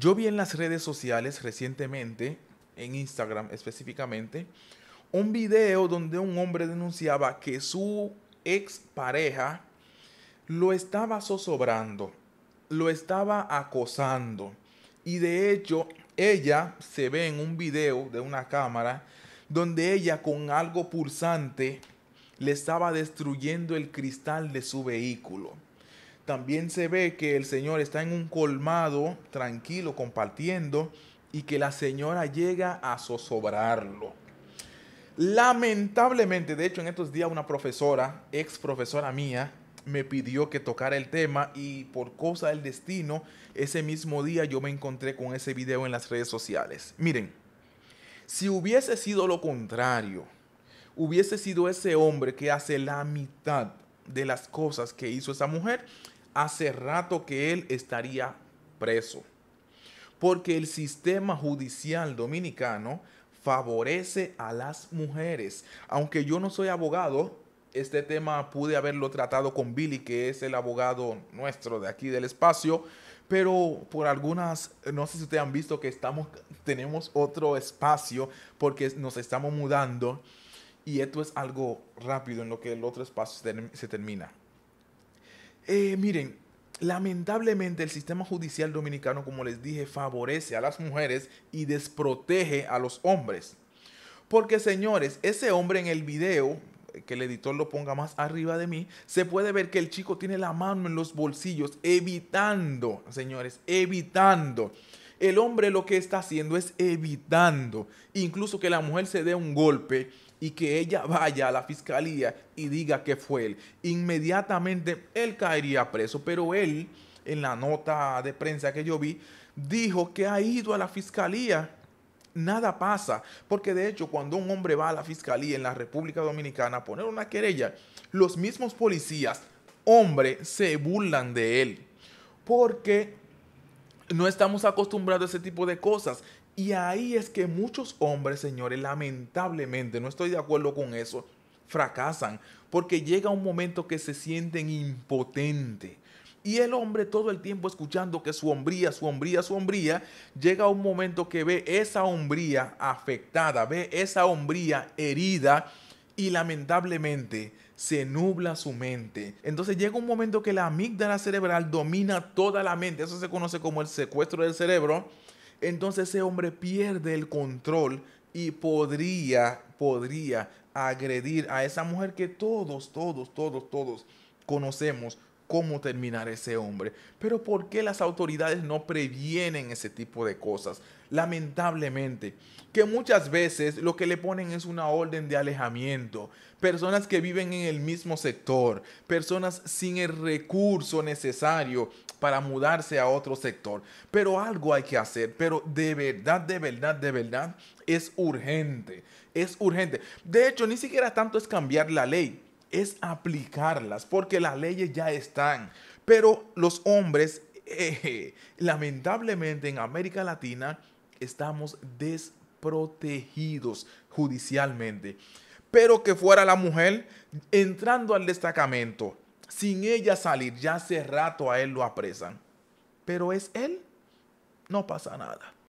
Yo vi en las redes sociales recientemente, en Instagram específicamente, un video donde un hombre denunciaba que su ex pareja lo estaba zozobrando, lo estaba acosando. Y de hecho, ella se ve en un video de una cámara donde ella con algo pulsante le estaba destruyendo el cristal de su vehículo. También se ve que el señor está en un colmado, tranquilo, compartiendo, y que la señora llega a zozobrarlo. Lamentablemente, de hecho, en estos días una profesora, ex profesora mía, me pidió que tocara el tema y por cosa del destino, ese mismo día yo me encontré con ese video en las redes sociales. Miren, si hubiese sido lo contrario, hubiese sido ese hombre que hace la mitad de las cosas que hizo esa mujer, hace rato que él estaría preso. Porque el sistema judicial dominicano favorece a las mujeres. Aunque yo no soy abogado, este tema pude haberlo tratado con Billy, que es el abogado nuestro de aquí del espacio, pero por algunas, no sé si ustedes han visto que estamos, tenemos otro espacio porque nos estamos mudando y esto es algo rápido en lo que el otro espacio se termina. Eh, miren, lamentablemente el sistema judicial dominicano, como les dije, favorece a las mujeres y desprotege a los hombres. Porque señores, ese hombre en el video, eh, que el editor lo ponga más arriba de mí, se puede ver que el chico tiene la mano en los bolsillos, evitando, señores, evitando. El hombre lo que está haciendo es evitando, incluso que la mujer se dé un golpe y que ella vaya a la fiscalía y diga que fue él. Inmediatamente él caería preso, pero él, en la nota de prensa que yo vi, dijo que ha ido a la fiscalía. Nada pasa, porque de hecho cuando un hombre va a la fiscalía en la República Dominicana a poner una querella, los mismos policías, hombre, se burlan de él, porque no estamos acostumbrados a ese tipo de cosas. Y ahí es que muchos hombres, señores, lamentablemente, no estoy de acuerdo con eso, fracasan, porque llega un momento que se sienten impotentes. Y el hombre todo el tiempo escuchando que su hombría, su hombría, su hombría, llega un momento que ve esa hombría afectada, ve esa hombría herida y lamentablemente se nubla su mente. Entonces llega un momento que la amígdala cerebral domina toda la mente, eso se conoce como el secuestro del cerebro entonces ese hombre pierde el control y podría, podría agredir a esa mujer que todos, todos, todos, todos conocemos cómo terminar ese hombre. Pero ¿por qué las autoridades no previenen ese tipo de cosas? Lamentablemente, que muchas veces lo que le ponen es una orden de alejamiento. Personas que viven en el mismo sector, personas sin el recurso necesario para mudarse a otro sector. Pero algo hay que hacer, pero de verdad, de verdad, de verdad, es urgente. Es urgente. De hecho, ni siquiera tanto es cambiar la ley es aplicarlas, porque las leyes ya están. Pero los hombres, eh, lamentablemente en América Latina, estamos desprotegidos judicialmente. Pero que fuera la mujer entrando al destacamento, sin ella salir, ya hace rato a él lo apresan. Pero es él, no pasa nada.